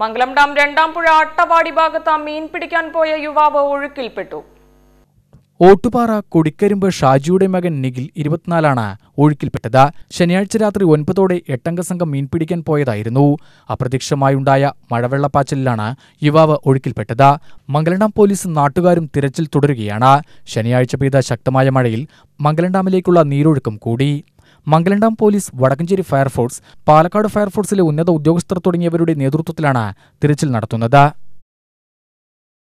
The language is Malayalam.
മംഗളം ഡാം രണ്ടാം പുഴ അട്ടവാടി ഭാഗത്ത് മീൻ പിടിക്കാൻ പോയ യുവാവ് ഒഴുക്കിൽപ്പെട്ടു ഓട്ടുപാറ കൊടിക്കരിമ്പ് ഷാജിയുടെ മകൻ നിഖിൽ ഇരുപത്തിനാലാണ് ഒഴുക്കിൽപ്പെട്ടത് ശനിയാഴ്ച രാത്രി ഒൻപതോടെ എട്ടംഗ സംഘം മീൻ പിടിക്കാൻ പോയതായിരുന്നു അപ്രത്യക്ഷമായുണ്ടായ മഴവെള്ളപ്പാച്ചിലാണ് യുവാവ് ഒഴുക്കിൽപ്പെട്ടത് മംഗലണ്ടാം പോലീസ് നാട്ടുകാരും തിരച്ചിൽ തുടരുകയാണ് ശനിയാഴ്ച പെയ്ത ശക്തമായ മഴയിൽ മംഗലണ്ടാമിലേക്കുള്ള നീരൊഴുക്കും കൂടി മംഗലണ്ടാം പോലീസ് വടക്കഞ്ചേരി ഫയർഫോഴ്സ് പാലക്കാട് ഫയർഫോഴ്സിലെ ഉന്നത ഉദ്യോഗസ്ഥർ തുടങ്ങിയവരുടെ നേതൃത്വത്തിലാണ് തിരച്ചിൽ നടത്തുന്നത്